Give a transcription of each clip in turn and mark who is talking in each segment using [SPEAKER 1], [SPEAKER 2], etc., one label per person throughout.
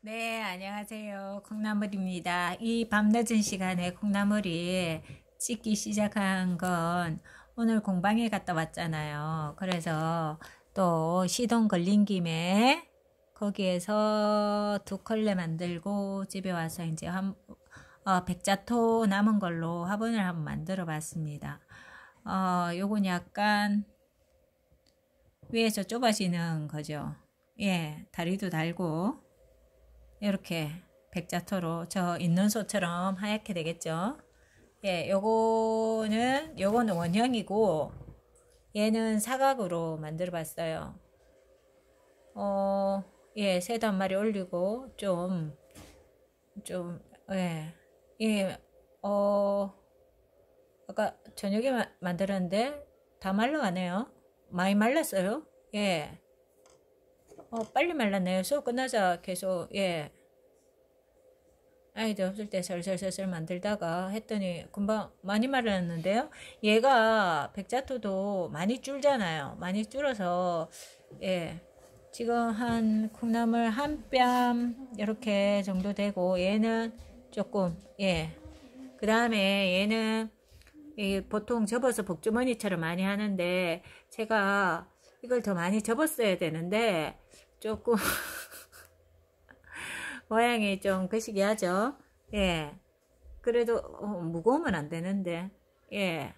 [SPEAKER 1] 네, 안녕하세요. 콩나물입니다. 이 밤늦은 시간에 콩나물이 찍기 시작한 건 오늘 공방에 갔다 왔잖아요. 그래서 또 시동 걸린 김에 거기에서 두 컬레 만들고 집에 와서 이제 한, 어, 백자토 남은 걸로 화분을 한번 만들어 봤습니다. 어, 요건 약간 위에서 좁아지는 거죠. 예, 다리도 달고 이렇게 백자토로 저 있는 소처럼 하얗게 되겠죠. 예, 요거는 요거는 원형이고 얘는 사각으로 만들어 봤어요. 어, 예, 세단 한 마리 올리고 좀 좀, 예, 예, 어, 아까 저녁에 마, 만들었는데 다 말라가네요. 많이 말랐어요. 예. 어, 빨리 말랐네요. 수업 끝나자 계속, 예. 아이들 없을 때 설설설설 만들다가 했더니 금방 많이 말을했는데요 얘가 백자토도 많이 줄잖아요. 많이 줄어서 예 지금 한 콩나물 한 뺨 이렇게 정도 되고 얘는 조금 예 그 다음에 얘는 보통 접어서 복주머니처럼 많이 하는데 제가 이걸 더 많이 접었어야 되는데 조금 모양이 좀 거시기 하죠 예 그래도 어, 무거우면 안 되는데 예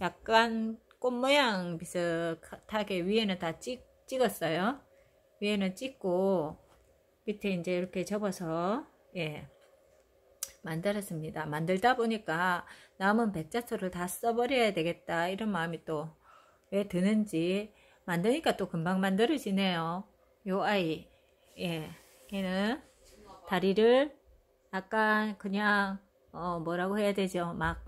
[SPEAKER 1] 약간 꽃 모양 비슷하게 위에는 다 찍, 찍었어요 위에는 찍고 밑에 이제 이렇게 접어서 예 만들었습니다 만들다 보니까 남은 백자초를 다 써버려야 되겠다 이런 마음이 또 왜 드는지 만드니까 또 금방 만들어지네요 요 아이 예 걔는 다리를 아까 그냥 어 뭐라고 해야 되죠 막어막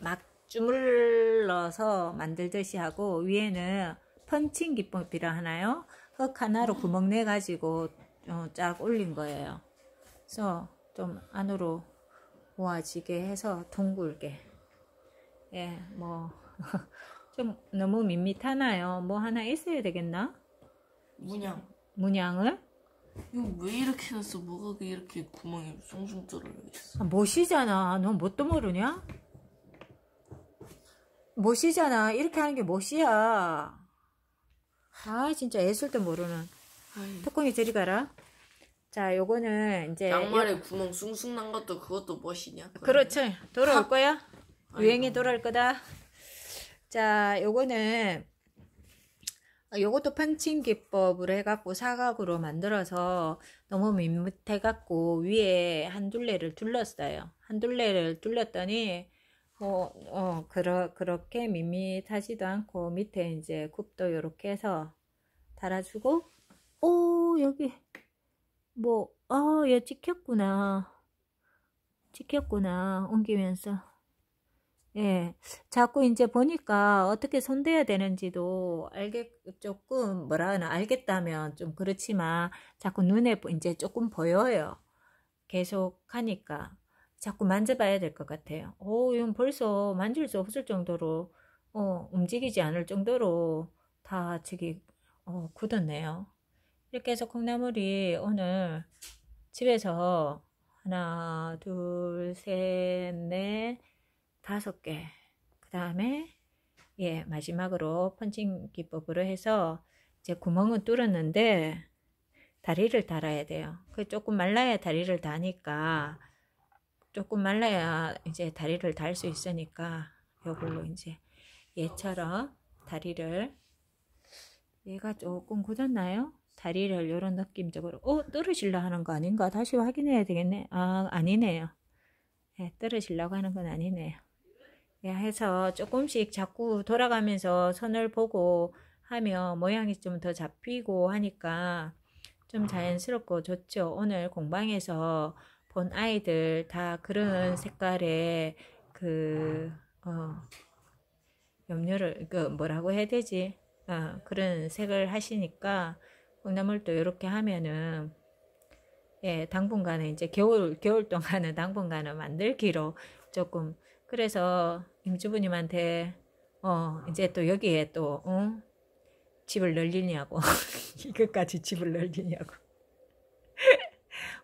[SPEAKER 1] 어, 주물러서 만들듯이 하고 위에는 펀칭 기법이라 하나요 흙 하나로 구멍 내 가지고 어쫙 올린 거예요 그래서 좀 안으로 모아지게 해서 둥글게 예 뭐 좀 너무 밋밋하나요? 뭐 하나 있어야 되겠나? 문양. 문양을? 이거 왜 이렇게 났어? 뭐가 이렇게 구멍이 숭숭 뚫어 있어? 아, 멋이잖아. 넌 뭣도 모르냐? 멋이잖아. 이렇게 하는 게 멋이야. 아 진짜 애술도 모르는. 아이. 뚜이 저리 가라. 자, 요거는 이제 양말에 요... 구멍 숭숭 난 것도 그것도 멋이냐? 그렇지. 돌아올 거야. 유행이 돌아올 거다. 자, 요거는 아, 요것도 펀칭 기법으로 해갖고 사각으로 만들어서 너무 밋밋해갖고 위에 한 둘레를 둘렀어요. 한 둘레를 둘렀더니 뭐, 어, 그러, 그렇게 밋밋하지도 않고 밑에 이제 굽도 요렇게 해서 달아주고 오 여기 뭐, 아, 얘 찍혔구나. 찍혔구나. 옮기면서. 예, 자꾸 이제 보니까 어떻게 손대야 되는지도 알겠, 조금 뭐라 하나 알겠다면 좀 그렇지만 자꾸 눈에 이제 조금 보여요. 계속 하니까 자꾸 만져봐야 될 것 같아요. 오, 이건 벌써 만질 수 없을 정도로 어, 움직이지 않을 정도로 다 저기 어, 굳었네요. 이렇게 해서 콩나물이 오늘 집에서 하나, 둘, 셋, 넷, 다섯 개. 그 다음에, 예, 마지막으로 펀칭 기법으로 해서 이제 구멍은 뚫었는데 다리를 달아야 돼요. 그 조금 말라야 다리를 다니까 조금 말라야 이제 다리를 달 수 있으니까 요걸로 이제 얘처럼 다리를 얘가 조금 굳었나요? 다리를 이런 느낌적으로 어? 떨어질려 하는 거 아닌가? 다시 확인해야 되겠네. 아 아니네요. 예, 떨어질려고 하는 건 아니네요. 예, 해서 조금씩 자꾸 돌아가면서 선을 보고 하며 모양이 좀 더 잡히고 하니까 좀 아. 자연스럽고 좋죠. 오늘 공방에서 본 아이들 다 그런 색깔의 그, 어, 염료를, 그, 뭐라고 해야 되지? 어, 그런 색을 하시니까 콩나물도 이렇게 하면은 예, 당분간은 이제 겨울, 겨울 동안은 당분간은 만들기로 조금 그래서 임주부님한테 어 이제 또 여기에 또 응? 집을 늘리냐고 이것까지 집을 늘리냐고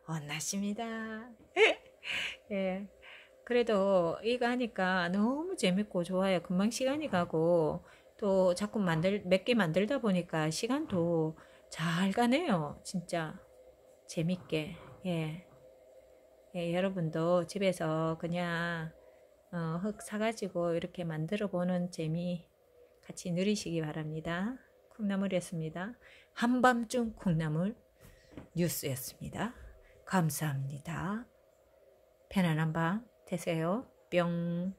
[SPEAKER 1] 원났습니다 예. 그래도 이거 하니까 너무 재밌고 좋아요. 금방 시간이 가고 또 자꾸 만들 몇 개 만들다 보니까 시간도 잘 가네요. 진짜 재밌게. 예. 예, 여러분도 집에서 그냥 어, 흙 사가지고 이렇게 만들어 보는 재미 같이 누리시기 바랍니다. 콩나물이었습니다. 한밤중 콩나물 뉴스였습니다. 감사합니다. 편안한 밤 되세요. 뿅.